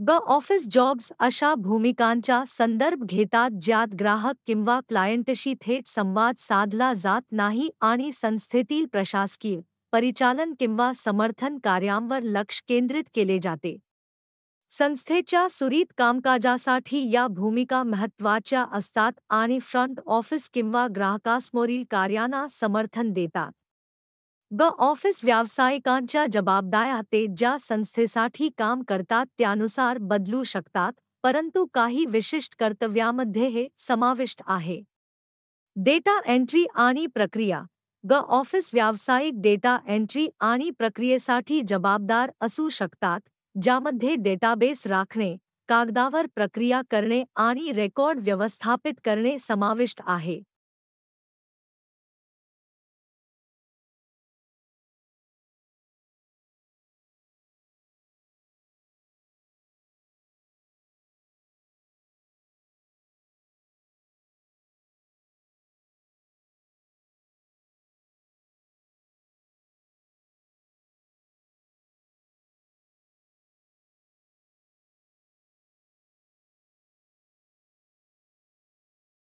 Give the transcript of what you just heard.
ब office jobs अशा भूमिकांचा संदर्भ घेतात ज्यात ग्राहक किंवा क्लायंटशी थेट संवाद साधला जात नाही आणि संस्थेतील प्रशासकीय परिचालन किंवा समर्थन कार्यांवर लक्ष केंद्रित केले जाते संस्थेच्या सुरीत कामकाजासाठी या भूमिका महत्त्वाच्या असतात आणि फ्रंट ऑफिस किंवा ग्राहकासमोरील कार्यांना समर्थन देतात ग ऑफिस व्यावसायिकांच्या जबाबदाया ते ज्या संस्थेसाठी काम करतात त्यानुसार बदलू शकतात परंतु काही विशिष्ट कर्तव्यामध्ये हे समाविष्ट आहे डेटा एंट्री आणि प्रक्रिया ग ऑफिस व्यावसायिक डेटा एंट्री आणि प्रक्रियेसाठी जबाबदार असू शकतात ज्यामध्ये डेटाबेस राखणे कागदावर प्रक्रिया करणे आणि रेकॉर्ड व्यवस्थापित करणे समाविष्ट आहे